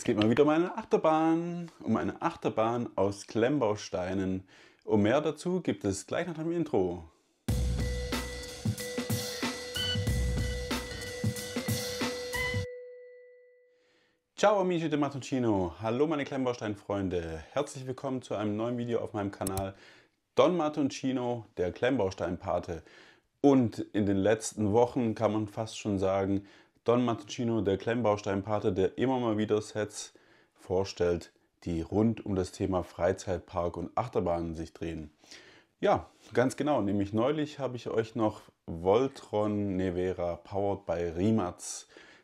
Es geht mal wieder um eine Achterbahn, um eine Achterbahn aus Klemmbausteinen. Und mehr dazu gibt es gleich nach dem Intro. Ciao amici de Martuccino, hallo meine Klemmbausteinfreunde, herzlich willkommen zu einem neuen Video auf meinem Kanal Don Martuccino, der Klemmbausteinpate. Und in den letzten Wochen kann man fast schon sagen, Don Mattocino, der Klemmbausteinpate, der immer mal wieder Sets vorstellt, die rund um das Thema Freizeitpark und Achterbahnen sich drehen. Ja, ganz genau. Nämlich neulich habe ich euch noch Voltron Nevera powered by Rimac,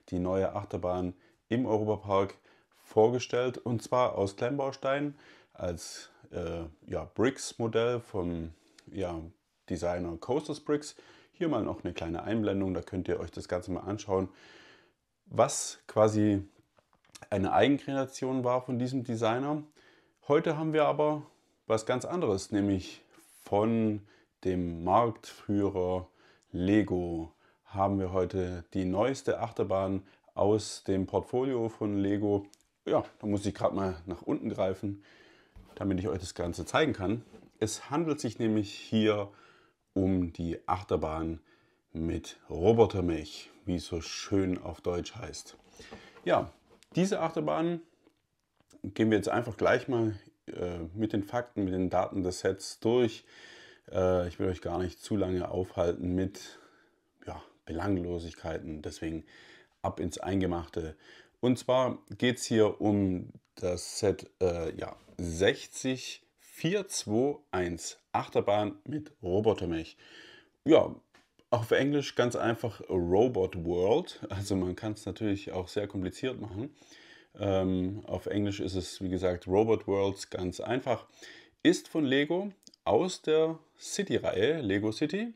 die neue Achterbahn im Europapark vorgestellt und zwar aus Klemmbaustein als äh, ja, Bricks-Modell vom ja, Designer Coasters Bricks hier mal noch eine kleine Einblendung, da könnt ihr euch das Ganze mal anschauen, was quasi eine Eigenkreation war von diesem Designer. Heute haben wir aber was ganz anderes, nämlich von dem Marktführer Lego haben wir heute die neueste Achterbahn aus dem Portfolio von Lego. Ja, da muss ich gerade mal nach unten greifen, damit ich euch das Ganze zeigen kann. Es handelt sich nämlich hier um um die Achterbahn mit Robotermilch, wie es so schön auf Deutsch heißt. Ja, diese Achterbahn gehen wir jetzt einfach gleich mal äh, mit den Fakten, mit den Daten des Sets durch. Äh, ich will euch gar nicht zu lange aufhalten mit ja, Belanglosigkeiten, deswegen ab ins Eingemachte. Und zwar geht es hier um das Set äh, ja, 604218. Achterbahn mit Robotermech. Ja, auf Englisch ganz einfach Robot World. Also man kann es natürlich auch sehr kompliziert machen. Ähm, auf Englisch ist es, wie gesagt, Robot Worlds ganz einfach. Ist von Lego aus der City-Reihe Lego City.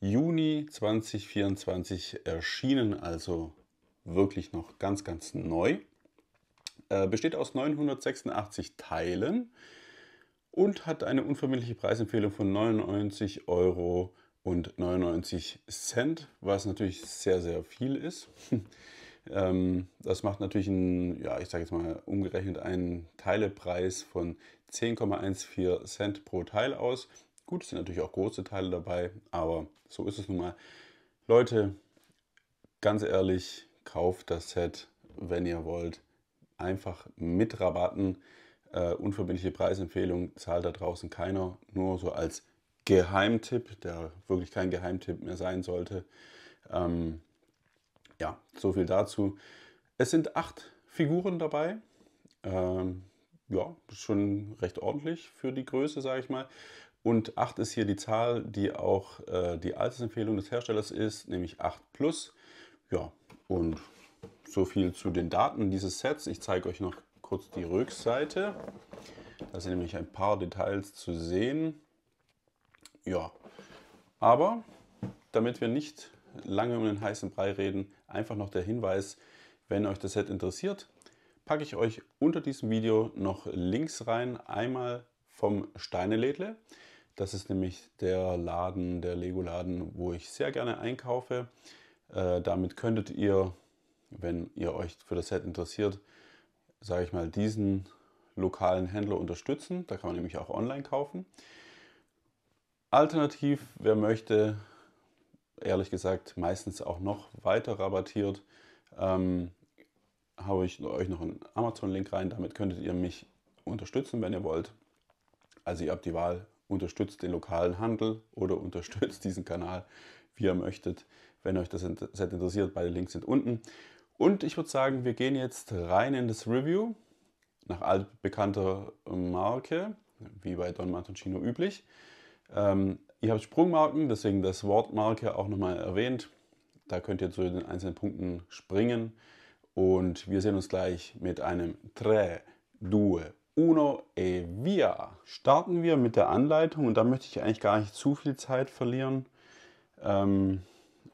Juni 2024 erschienen, also wirklich noch ganz, ganz neu. Äh, besteht aus 986 Teilen und hat eine unverbindliche Preisempfehlung von 99 Euro und 99 Cent, was natürlich sehr, sehr viel ist. Ähm, das macht natürlich einen, ja, ich sage jetzt mal umgerechnet einen Teilepreis von 10,14 Cent pro Teil aus. Gut, es sind natürlich auch große Teile dabei, aber so ist es nun mal. Leute, ganz ehrlich, kauft das Set, wenn ihr wollt, einfach mit Rabatten. Äh, unverbindliche Preisempfehlung zahlt da draußen keiner, nur so als Geheimtipp, der wirklich kein Geheimtipp mehr sein sollte. Ähm, ja, so viel dazu. Es sind acht Figuren dabei. Ähm, ja, schon recht ordentlich für die Größe, sage ich mal. Und 8 ist hier die Zahl, die auch äh, die Altersempfehlung des Herstellers ist, nämlich 8 plus. Ja, und so viel zu den Daten dieses Sets. Ich zeige euch noch kurz die Rückseite. Da sind nämlich ein paar Details zu sehen. Ja, aber damit wir nicht lange um den heißen Brei reden, einfach noch der Hinweis, wenn euch das Set interessiert, packe ich euch unter diesem Video noch Links rein. Einmal vom Steinelädle. Das ist nämlich der Laden, der Lego-Laden, wo ich sehr gerne einkaufe. Äh, damit könntet ihr, wenn ihr euch für das Set interessiert, sage ich mal, diesen lokalen Händler unterstützen. Da kann man nämlich auch online kaufen. Alternativ, wer möchte, ehrlich gesagt, meistens auch noch weiter rabattiert, ähm, habe ich euch noch einen Amazon-Link rein. Damit könntet ihr mich unterstützen, wenn ihr wollt. Also ihr habt die Wahl, unterstützt den lokalen Handel oder unterstützt diesen Kanal, wie ihr möchtet. Wenn euch das interessiert, beide Links sind unten. Und ich würde sagen, wir gehen jetzt rein in das Review nach altbekannter ähm, Marke, wie bei Don Martocino üblich. Ähm, ihr habt Sprungmarken, deswegen das Wort Marke auch nochmal erwähnt. Da könnt ihr zu den einzelnen Punkten springen. Und wir sehen uns gleich mit einem 3, 2, 1 e via. Starten wir mit der Anleitung und da möchte ich eigentlich gar nicht zu viel Zeit verlieren. Ähm,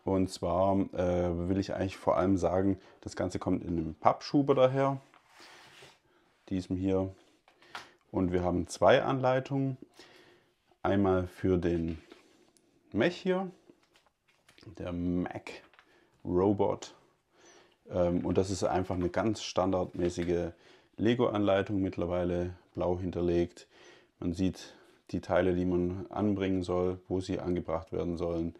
und zwar äh, will ich eigentlich vor allem sagen, das Ganze kommt in einem Pappschuber daher, diesem hier. Und wir haben zwei Anleitungen. Einmal für den Mech hier, der Mac Robot. Ähm, und das ist einfach eine ganz standardmäßige Lego-Anleitung mittlerweile, blau hinterlegt. Man sieht die Teile, die man anbringen soll, wo sie angebracht werden sollen.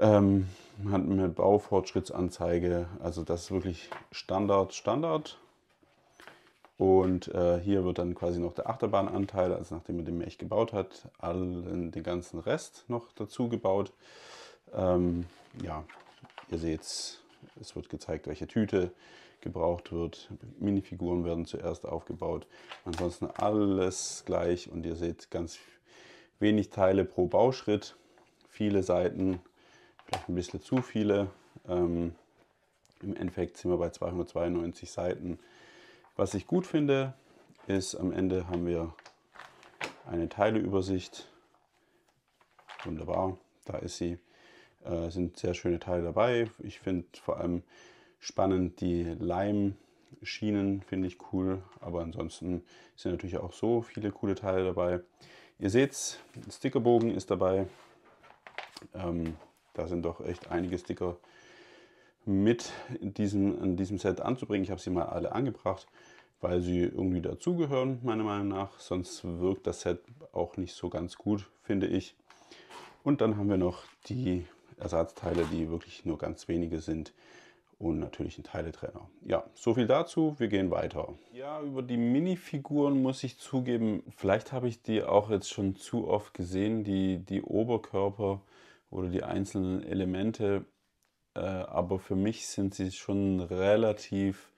Ähm, hat eine Baufortschrittsanzeige, also das ist wirklich Standard, Standard. Und äh, hier wird dann quasi noch der Achterbahnanteil, also nachdem man den Mech gebaut hat, allen, den ganzen Rest noch dazu gebaut. Ähm, ja, ihr seht, es wird gezeigt, welche Tüte gebraucht wird. Minifiguren werden zuerst aufgebaut. Ansonsten alles gleich und ihr seht ganz wenig Teile pro Bauschritt, viele Seiten, vielleicht ein bisschen zu viele. Ähm, Im Endeffekt sind wir bei 292 Seiten. Was ich gut finde, ist am Ende haben wir eine Teileübersicht. Wunderbar, da ist sie. Äh, sind sehr schöne Teile dabei. Ich finde vor allem spannend die Leimschienen, finde ich cool. Aber ansonsten sind natürlich auch so viele coole Teile dabei. Ihr seht, es, Stickerbogen ist dabei. Ähm, da sind doch echt einige Sticker mit in diesem, in diesem Set anzubringen. Ich habe sie mal alle angebracht, weil sie irgendwie dazugehören, meiner Meinung nach. Sonst wirkt das Set auch nicht so ganz gut, finde ich. Und dann haben wir noch die Ersatzteile, die wirklich nur ganz wenige sind und natürlich ein Teiletrenner. Ja, so viel dazu, wir gehen weiter. Ja, über die Minifiguren muss ich zugeben, vielleicht habe ich die auch jetzt schon zu oft gesehen, die, die Oberkörper oder die einzelnen Elemente, äh, aber für mich sind sie schon relativ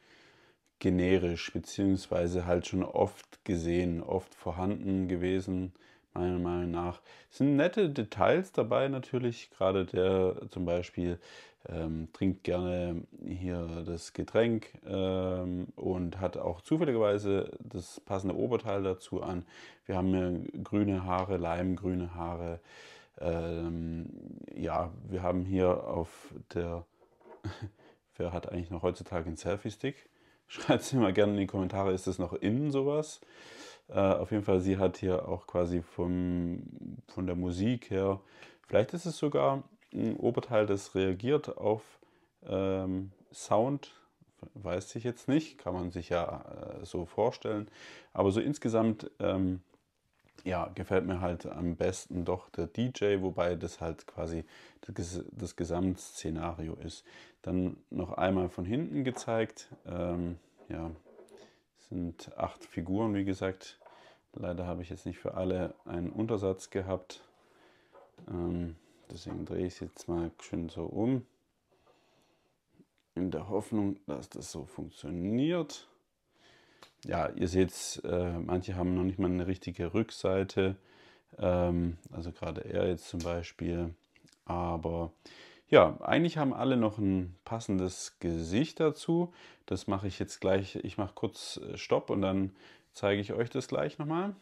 generisch, beziehungsweise halt schon oft gesehen, oft vorhanden gewesen, meiner Meinung nach. Es sind nette Details dabei natürlich, gerade der zum Beispiel ähm, trinkt gerne hier das Getränk ähm, und hat auch zufälligerweise das passende Oberteil dazu an. Wir haben hier grüne Haare, leimgrüne Haare, ähm, ja, wir haben hier auf der, wer hat eigentlich noch heutzutage einen Selfie-Stick? Schreibt es mir mal gerne in die Kommentare, ist das noch innen sowas? Äh, auf jeden Fall, sie hat hier auch quasi vom, von der Musik her, vielleicht ist es sogar ein Oberteil, das reagiert auf ähm, Sound, weiß ich jetzt nicht, kann man sich ja äh, so vorstellen. Aber so insgesamt ähm, ja, gefällt mir halt am besten doch der DJ, wobei das halt quasi das, das Gesamtszenario ist. Dann noch einmal von hinten gezeigt. Ähm, ja, sind acht Figuren, wie gesagt. Leider habe ich jetzt nicht für alle einen Untersatz gehabt. Ähm, deswegen drehe ich es jetzt mal schön so um. In der Hoffnung, dass das so funktioniert ja, ihr seht, äh, manche haben noch nicht mal eine richtige Rückseite. Ähm, also gerade er jetzt zum Beispiel. Aber ja, eigentlich haben alle noch ein passendes Gesicht dazu. Das mache ich jetzt gleich. Ich mache kurz äh, Stopp und dann zeige ich euch das gleich nochmal.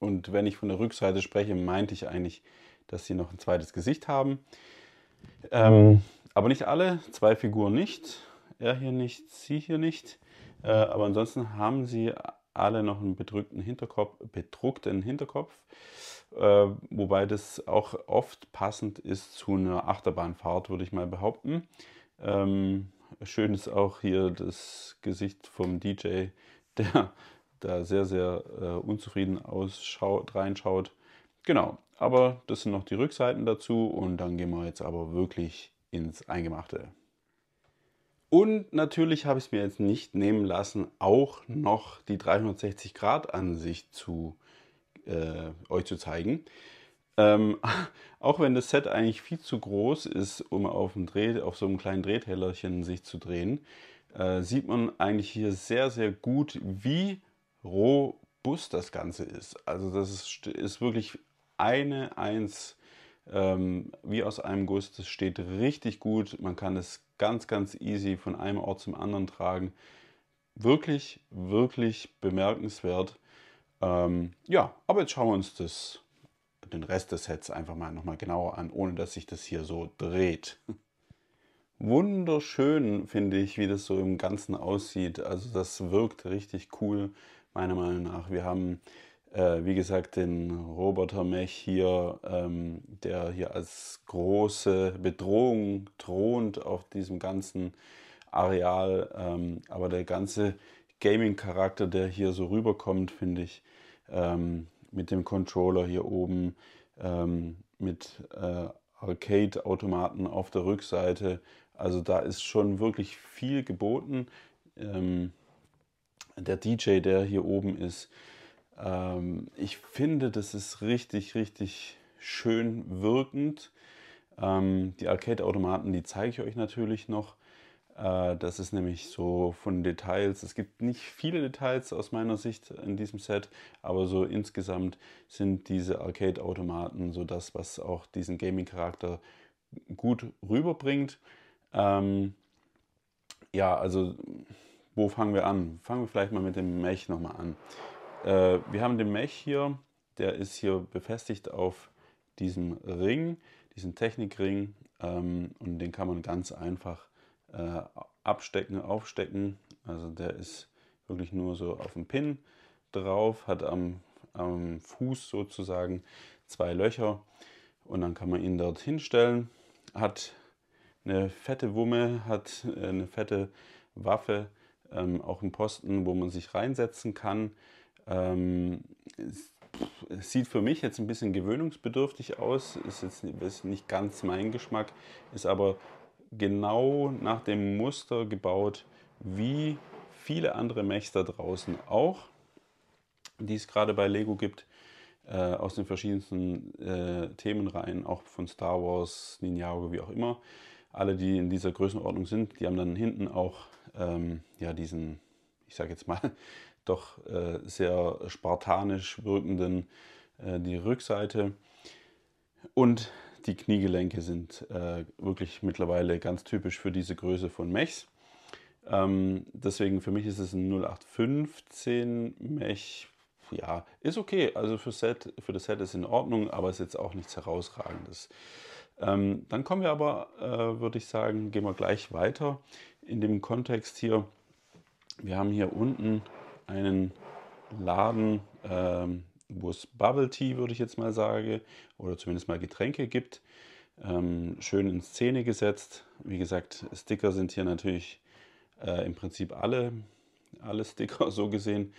Und wenn ich von der Rückseite spreche, meinte ich eigentlich, dass sie noch ein zweites Gesicht haben. Ähm, mhm. aber nicht alle, zwei Figuren nicht. Er hier nicht, sie hier nicht. Äh, aber ansonsten haben sie alle noch einen bedrückten Hinterkopf, bedruckten Hinterkopf, äh, wobei das auch oft passend ist zu einer Achterbahnfahrt, würde ich mal behaupten. Ähm, schön ist auch hier das Gesicht vom DJ, der da sehr, sehr äh, unzufrieden ausschaut, reinschaut. Genau, aber das sind noch die Rückseiten dazu und dann gehen wir jetzt aber wirklich ins Eingemachte. Und natürlich habe ich es mir jetzt nicht nehmen lassen, auch noch die 360-Grad-Ansicht zu äh, euch zu zeigen. Ähm, auch wenn das Set eigentlich viel zu groß ist, um auf, dem Dreh, auf so einem kleinen Drehtellerchen sich zu drehen, äh, sieht man eigentlich hier sehr, sehr gut, wie robust das Ganze ist. Also das ist, ist wirklich eine eins ähm, wie aus einem Guss, das steht richtig gut. Man kann es ganz, ganz easy von einem Ort zum anderen tragen. Wirklich, wirklich bemerkenswert. Ähm, ja, aber jetzt schauen wir uns das, den Rest des Sets einfach mal nochmal genauer an, ohne dass sich das hier so dreht. Wunderschön finde ich, wie das so im Ganzen aussieht. Also das wirkt richtig cool, meiner Meinung nach. Wir haben äh, wie gesagt, den Roboter Mech hier, ähm, der hier als große Bedrohung thront auf diesem ganzen Areal. Ähm, aber der ganze Gaming-Charakter, der hier so rüberkommt, finde ich, ähm, mit dem Controller hier oben, ähm, mit äh, Arcade-Automaten auf der Rückseite. Also da ist schon wirklich viel geboten. Ähm, der DJ, der hier oben ist, ähm, ich finde, das ist richtig, richtig schön wirkend. Ähm, die Arcade-Automaten, die zeige ich euch natürlich noch. Äh, das ist nämlich so von Details. Es gibt nicht viele Details aus meiner Sicht in diesem Set, aber so insgesamt sind diese Arcade-Automaten so das, was auch diesen Gaming-Charakter gut rüberbringt. Ähm, ja, also wo fangen wir an? Fangen wir vielleicht mal mit dem Mech nochmal an. Äh, wir haben den Mech hier, der ist hier befestigt auf diesem Ring, diesen Technikring ähm, und den kann man ganz einfach äh, abstecken, aufstecken. Also der ist wirklich nur so auf dem Pin drauf, hat am, am Fuß sozusagen zwei Löcher und dann kann man ihn dort hinstellen. Hat eine fette Wumme, hat äh, eine fette Waffe, ähm, auch einen Posten, wo man sich reinsetzen kann. Ähm, es, sieht für mich jetzt ein bisschen gewöhnungsbedürftig aus, ist jetzt ist nicht ganz mein Geschmack, ist aber genau nach dem Muster gebaut, wie viele andere Mechs da draußen auch, die es gerade bei Lego gibt, äh, aus den verschiedensten äh, Themenreihen, auch von Star Wars, Ninjago, wie auch immer. Alle, die in dieser Größenordnung sind, die haben dann hinten auch ähm, ja, diesen, ich sage jetzt mal, doch äh, sehr spartanisch wirkenden äh, die Rückseite. Und die Kniegelenke sind äh, wirklich mittlerweile ganz typisch für diese Größe von Mechs. Ähm, deswegen für mich ist es ein 0815 Mech. Ja, ist okay. Also für, Set, für das Set ist in Ordnung, aber ist jetzt auch nichts herausragendes. Ähm, dann kommen wir aber, würde ich sagen, gehen wir gleich weiter in dem Kontext hier. Wir haben hier unten einen Laden, ähm, wo es Bubble Tea, würde ich jetzt mal sagen, oder zumindest mal Getränke gibt. Ähm, schön in Szene gesetzt. Wie gesagt, Sticker sind hier natürlich äh, im Prinzip alle, alle Sticker so gesehen.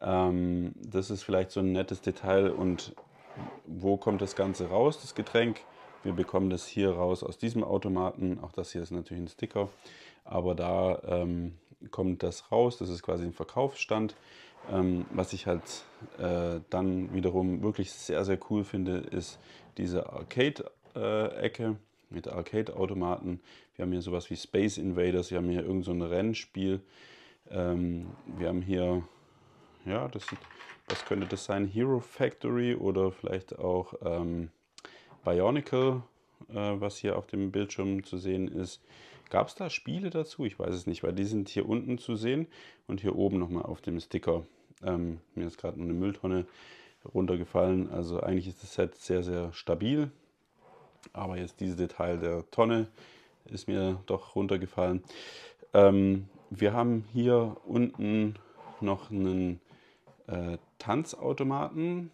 Ähm, das ist vielleicht so ein nettes Detail. Und wo kommt das Ganze raus, das Getränk? Wir bekommen das hier raus aus diesem Automaten. Auch das hier ist natürlich ein Sticker. Aber da ähm, kommt das raus. Das ist quasi ein Verkaufsstand. Ähm, was ich halt äh, dann wiederum wirklich sehr, sehr cool finde, ist diese Arcade-Ecke äh, mit Arcade-Automaten. Wir haben hier sowas wie Space Invaders, wir haben hier irgend so ein Rennspiel. Ähm, wir haben hier, ja, das sieht, was könnte das sein? Hero Factory oder vielleicht auch ähm, Bionicle, äh, was hier auf dem Bildschirm zu sehen ist. Gab es da Spiele dazu? Ich weiß es nicht, weil die sind hier unten zu sehen und hier oben nochmal auf dem Sticker. Ähm, mir ist gerade eine Mülltonne runtergefallen. Also eigentlich ist das Set sehr, sehr stabil. Aber jetzt dieses Detail der Tonne ist mir doch runtergefallen. Ähm, wir haben hier unten noch einen äh, Tanzautomaten.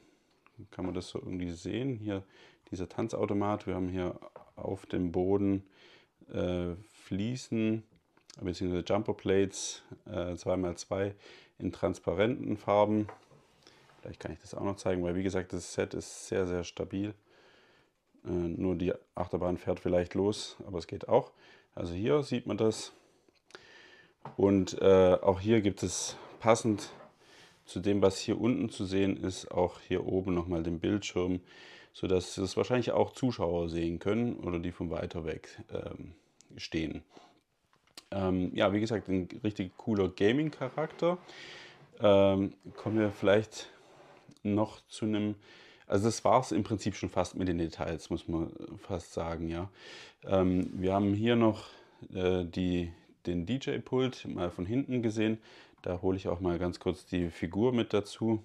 Kann man das so irgendwie sehen? Hier dieser Tanzautomat. Wir haben hier auf dem Boden äh, Fliesen bzw. Jumper Plates äh, 2x2 in transparenten Farben. Vielleicht kann ich das auch noch zeigen, weil wie gesagt, das Set ist sehr, sehr stabil. Äh, nur die Achterbahn fährt vielleicht los, aber es geht auch. Also hier sieht man das. Und äh, auch hier gibt es passend zu dem, was hier unten zu sehen ist, auch hier oben nochmal den Bildschirm, sodass das wahrscheinlich auch Zuschauer sehen können oder die von weiter weg ähm, stehen. Ähm, ja, wie gesagt, ein richtig cooler Gaming-Charakter. Ähm, kommen wir vielleicht noch zu einem. Also das war es im Prinzip schon fast mit den Details, muss man fast sagen, ja. Ähm, wir haben hier noch äh, die, den DJ-Pult mal von hinten gesehen. Da hole ich auch mal ganz kurz die Figur mit dazu.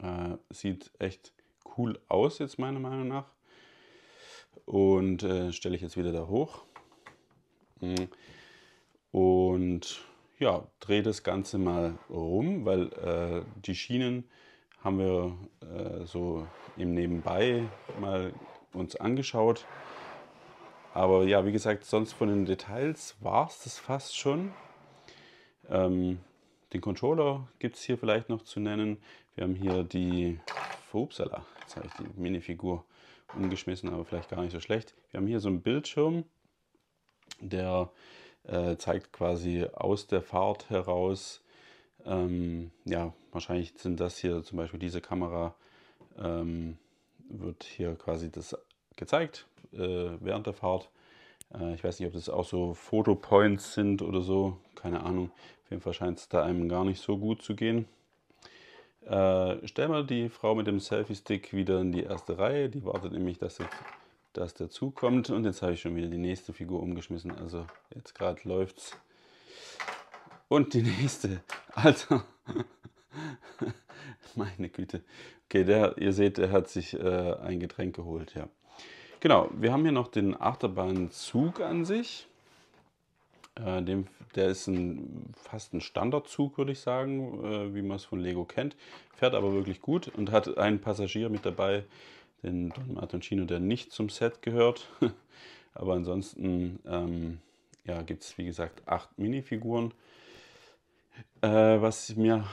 Äh, sieht echt cool aus jetzt meiner Meinung nach und äh, stelle ich jetzt wieder da hoch mhm. und ja, drehe das Ganze mal rum, weil äh, die Schienen haben wir äh, so im Nebenbei mal uns angeschaut. Aber ja, wie gesagt, sonst von den Details war es das fast schon. Ähm, den Controller gibt es hier vielleicht noch zu nennen. Wir haben hier die, upsala, jetzt habe ich die Minifigur umgeschmissen, aber vielleicht gar nicht so schlecht. Wir haben hier so einen Bildschirm, der äh, zeigt quasi aus der Fahrt heraus, ähm, ja, wahrscheinlich sind das hier zum Beispiel diese Kamera, ähm, wird hier quasi das gezeigt äh, während der Fahrt. Äh, ich weiß nicht, ob das auch so Fotopoints sind oder so, keine Ahnung. Auf jeden Fall scheint es da einem gar nicht so gut zu gehen. Äh, stell mal die Frau mit dem Selfie-Stick wieder in die erste Reihe. Die wartet nämlich, dass, jetzt, dass der Zug kommt. Und jetzt habe ich schon wieder die nächste Figur umgeschmissen. Also jetzt gerade läuft's. Und die nächste. Alter. Also, meine Güte. Okay, der, ihr seht, der hat sich äh, ein Getränk geholt, ja. Genau, wir haben hier noch den Achterbahnzug an sich. Äh, dem, der ist ein, fast ein Standardzug, würde ich sagen, äh, wie man es von Lego kennt. Fährt aber wirklich gut und hat einen Passagier mit dabei, den Don Martoncino, der nicht zum Set gehört. aber ansonsten ähm, ja, gibt es, wie gesagt, acht Minifiguren. Äh, was mir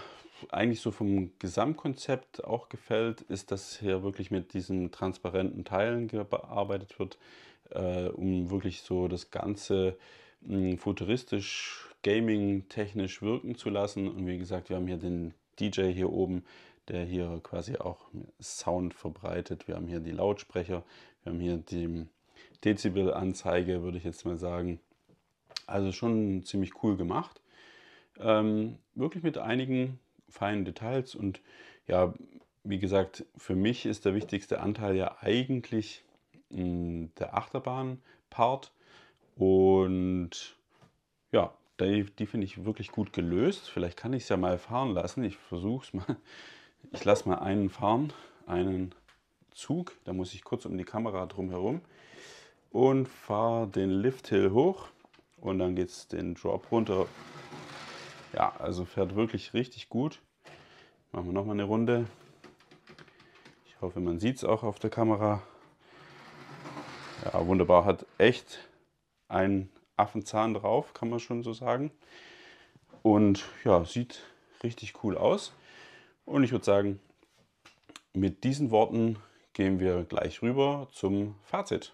eigentlich so vom Gesamtkonzept auch gefällt, ist, dass hier wirklich mit diesen transparenten Teilen gearbeitet wird, äh, um wirklich so das ganze futuristisch, gaming-technisch wirken zu lassen. Und wie gesagt, wir haben hier den DJ hier oben, der hier quasi auch Sound verbreitet. Wir haben hier die Lautsprecher, wir haben hier die Dezibel-Anzeige, würde ich jetzt mal sagen. Also schon ziemlich cool gemacht. Ähm, wirklich mit einigen feinen Details und ja, wie gesagt, für mich ist der wichtigste Anteil ja eigentlich hm, der Achterbahn-Part und ja, die, die finde ich wirklich gut gelöst. Vielleicht kann ich es ja mal fahren lassen. Ich versuche es mal. Ich lasse mal einen fahren, einen Zug. Da muss ich kurz um die Kamera drum herum. Und fahre den Lift Hill hoch. Und dann geht es den Drop runter. Ja, also fährt wirklich richtig gut. Machen wir nochmal eine Runde. Ich hoffe, man sieht es auch auf der Kamera. Ja, wunderbar. Hat echt ein Affenzahn drauf, kann man schon so sagen. Und ja, sieht richtig cool aus. Und ich würde sagen, mit diesen Worten gehen wir gleich rüber zum Fazit.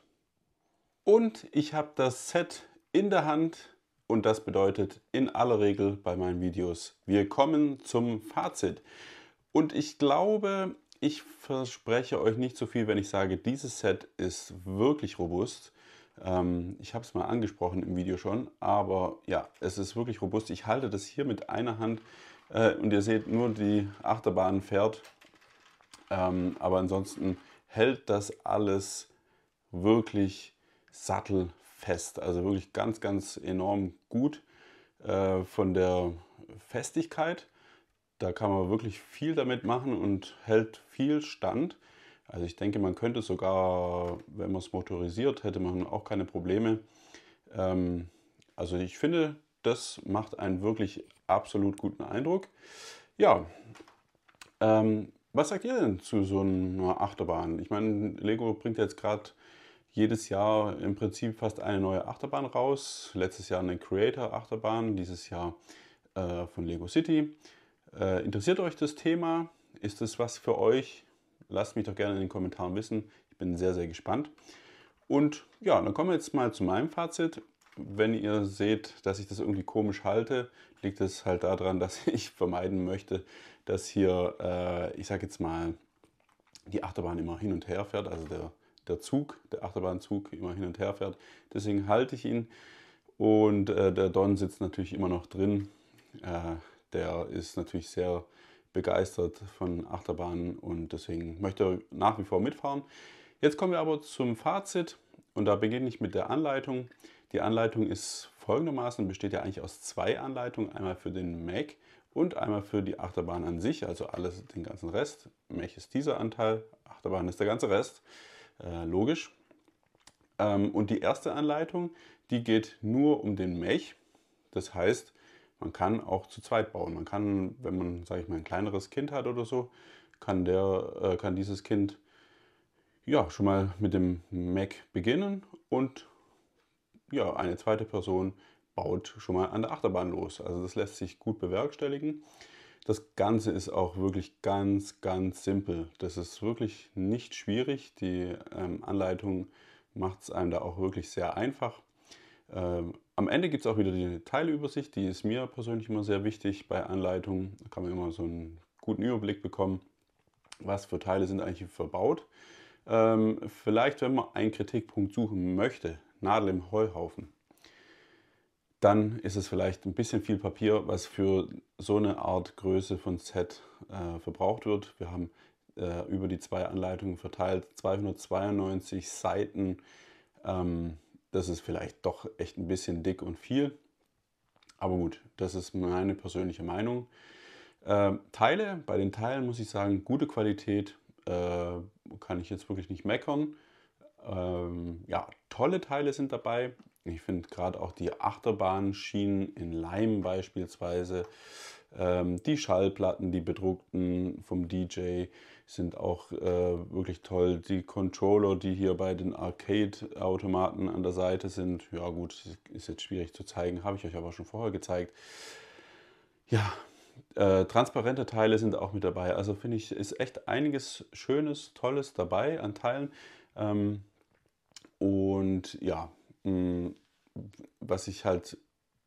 Und ich habe das Set in der Hand und das bedeutet in aller Regel bei meinen Videos, wir kommen zum Fazit. Und ich glaube, ich verspreche euch nicht so viel, wenn ich sage, dieses Set ist wirklich robust. Ähm, ich habe es mal angesprochen im Video schon, aber ja, es ist wirklich robust. Ich halte das hier mit einer Hand äh, und ihr seht nur, die Achterbahn fährt. Ähm, aber ansonsten hält das alles wirklich sattelfest. Also wirklich ganz, ganz enorm gut äh, von der Festigkeit. Da kann man wirklich viel damit machen und hält viel Stand. Also ich denke, man könnte sogar, wenn man es motorisiert, hätte man auch keine Probleme. Ähm, also ich finde, das macht einen wirklich absolut guten Eindruck. Ja, ähm, was sagt ihr denn zu so einer Achterbahn? Ich meine, Lego bringt jetzt gerade jedes Jahr im Prinzip fast eine neue Achterbahn raus. Letztes Jahr eine Creator-Achterbahn, dieses Jahr äh, von Lego City. Äh, interessiert euch das Thema? Ist es was für euch? Lasst mich doch gerne in den Kommentaren wissen. Ich bin sehr, sehr gespannt. Und ja, dann kommen wir jetzt mal zu meinem Fazit. Wenn ihr seht, dass ich das irgendwie komisch halte, liegt es halt daran, dass ich vermeiden möchte, dass hier, äh, ich sage jetzt mal, die Achterbahn immer hin und her fährt, also der, der Zug, der Achterbahnzug immer hin und her fährt. Deswegen halte ich ihn. Und äh, der Don sitzt natürlich immer noch drin. Äh, der ist natürlich sehr begeistert von Achterbahnen und deswegen möchte er nach wie vor mitfahren. Jetzt kommen wir aber zum Fazit und da beginne ich mit der Anleitung. Die Anleitung ist folgendermaßen, besteht ja eigentlich aus zwei Anleitungen, einmal für den Mac und einmal für die Achterbahn an sich, also alles, den ganzen Rest. Mac ist dieser Anteil, Achterbahn ist der ganze Rest, äh, logisch. Ähm, und die erste Anleitung, die geht nur um den Mech. Das heißt, man kann auch zu zweit bauen. Man kann, wenn man, sage ich mal, ein kleineres Kind hat oder so, kann, der, äh, kann dieses Kind ja, schon mal mit dem Mac beginnen und ja, eine zweite Person baut schon mal an der Achterbahn los. Also das lässt sich gut bewerkstelligen. Das Ganze ist auch wirklich ganz, ganz simpel. Das ist wirklich nicht schwierig. Die ähm, Anleitung macht es einem da auch wirklich sehr einfach. Ähm, am Ende gibt es auch wieder die Teilübersicht, die ist mir persönlich immer sehr wichtig bei Anleitungen. Da kann man immer so einen guten Überblick bekommen, was für Teile sind eigentlich verbaut. Ähm, vielleicht, wenn man einen Kritikpunkt suchen möchte, Nadel im Heuhaufen, dann ist es vielleicht ein bisschen viel Papier, was für so eine Art Größe von Set äh, verbraucht wird. Wir haben äh, über die zwei Anleitungen verteilt 292 Seiten. Ähm, das ist vielleicht doch echt ein bisschen dick und viel. Aber gut, das ist meine persönliche Meinung. Äh, Teile, bei den Teilen muss ich sagen, gute Qualität, äh, kann ich jetzt wirklich nicht meckern. Ähm, ja, tolle Teile sind dabei. Ich finde gerade auch die Achterbahnschienen in Leim beispielsweise, ähm, die Schallplatten, die bedruckten vom DJ, sind auch äh, wirklich toll. Die Controller, die hier bei den Arcade-Automaten an der Seite sind, ja gut, ist jetzt schwierig zu zeigen, habe ich euch aber schon vorher gezeigt. Ja, äh, transparente Teile sind auch mit dabei. Also finde ich, ist echt einiges Schönes, Tolles dabei an Teilen. Ähm, und ja, mh, mm, was ich halt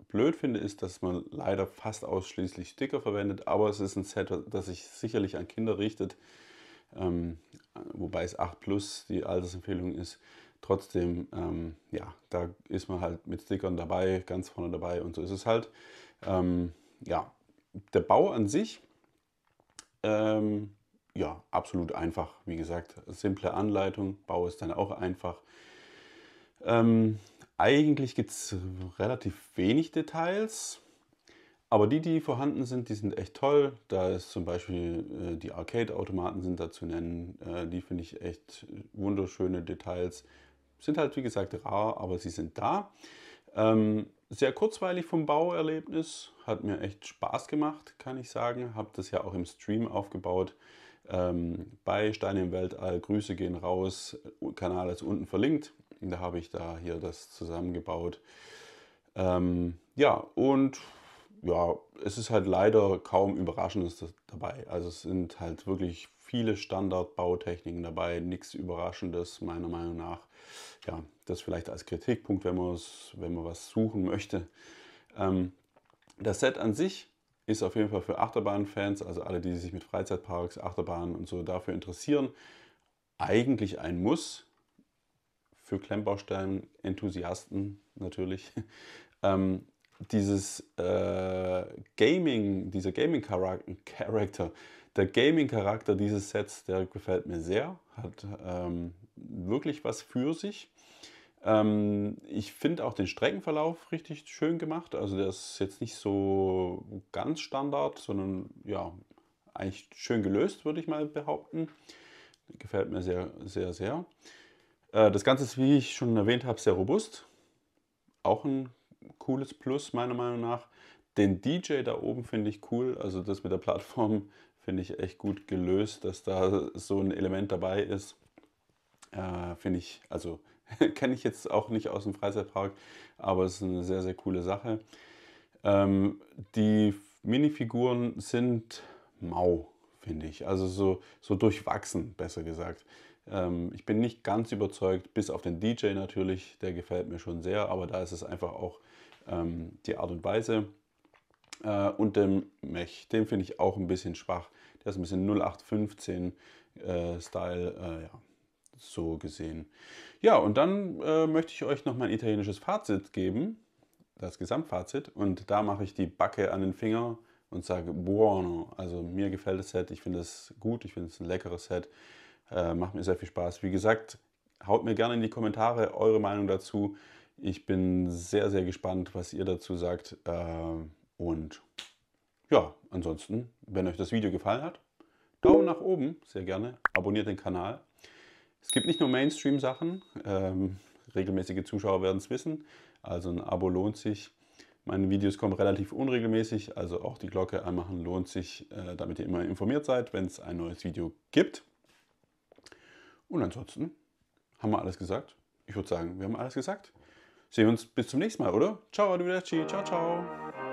blöd finde, ist, dass man leider fast ausschließlich Sticker verwendet, aber es ist ein Set, das sich sicherlich an Kinder richtet ähm, wobei es 8 plus die Altersempfehlung ist. Trotzdem, ähm, ja, da ist man halt mit Stickern dabei, ganz vorne dabei und so ist es halt. Ähm, ja, der Bau an sich, ähm, ja, absolut einfach, wie gesagt, simple Anleitung, Bau ist dann auch einfach. Ähm, eigentlich gibt es relativ wenig Details aber die, die vorhanden sind, die sind echt toll. Da ist zum Beispiel äh, die Arcade-Automaten sind da zu nennen. Äh, die finde ich echt wunderschöne Details. Sind halt wie gesagt rar, aber sie sind da. Ähm, sehr kurzweilig vom Bauerlebnis. Hat mir echt Spaß gemacht, kann ich sagen. Habe das ja auch im Stream aufgebaut. Ähm, bei Steine im Weltall. Grüße gehen raus. Kanal ist unten verlinkt. Da habe ich da hier das zusammengebaut. Ähm, ja, und ja, es ist halt leider kaum Überraschendes dabei. Also es sind halt wirklich viele Standardbautechniken dabei, nichts Überraschendes meiner Meinung nach. Ja, das vielleicht als Kritikpunkt, wenn, wenn man was suchen möchte. Ähm, das Set an sich ist auf jeden Fall für Achterbahnfans, also alle, die sich mit Freizeitparks, Achterbahnen und so dafür interessieren, eigentlich ein Muss. Für Klemmbaustein-Enthusiasten natürlich. Ähm, dieses äh, Gaming, dieser Gaming-Charakter, der Gaming-Charakter dieses Sets, der gefällt mir sehr, hat ähm, wirklich was für sich. Ähm, ich finde auch den Streckenverlauf richtig schön gemacht. Also der ist jetzt nicht so ganz Standard, sondern ja, eigentlich schön gelöst, würde ich mal behaupten. Gefällt mir sehr, sehr, sehr. Äh, das Ganze ist, wie ich schon erwähnt habe, sehr robust. Auch ein cooles Plus meiner Meinung nach. Den DJ da oben finde ich cool, also das mit der Plattform finde ich echt gut gelöst, dass da so ein Element dabei ist. Äh, finde ich, also kenne ich jetzt auch nicht aus dem Freizeitpark, aber es ist eine sehr, sehr coole Sache. Ähm, die Minifiguren sind mau, finde ich. Also so, so durchwachsen, besser gesagt. Ähm, ich bin nicht ganz überzeugt, bis auf den DJ natürlich, der gefällt mir schon sehr, aber da ist es einfach auch ähm, die Art und Weise. Äh, und den Mech, den finde ich auch ein bisschen schwach. Der ist ein bisschen 0815 äh, Style, äh, ja, so gesehen. Ja, und dann äh, möchte ich euch noch mein italienisches Fazit geben, das Gesamtfazit. Und da mache ich die Backe an den Finger und sage buono. Also mir gefällt das Set, ich finde es gut, ich finde es ein leckeres Set, äh, macht mir sehr viel Spaß. Wie gesagt, haut mir gerne in die Kommentare eure Meinung dazu. Ich bin sehr, sehr gespannt, was ihr dazu sagt. Ähm, und ja, ansonsten, wenn euch das Video gefallen hat, Daumen nach oben, sehr gerne. Abonniert den Kanal. Es gibt nicht nur Mainstream-Sachen. Ähm, regelmäßige Zuschauer werden es wissen. Also ein Abo lohnt sich. Meine Videos kommen relativ unregelmäßig, also auch die Glocke anmachen lohnt sich, äh, damit ihr immer informiert seid, wenn es ein neues Video gibt. Und ansonsten haben wir alles gesagt. Ich würde sagen, wir haben alles gesagt sehen wir uns bis zum nächsten Mal, oder? Ciao, arrivederci, ciao, ciao.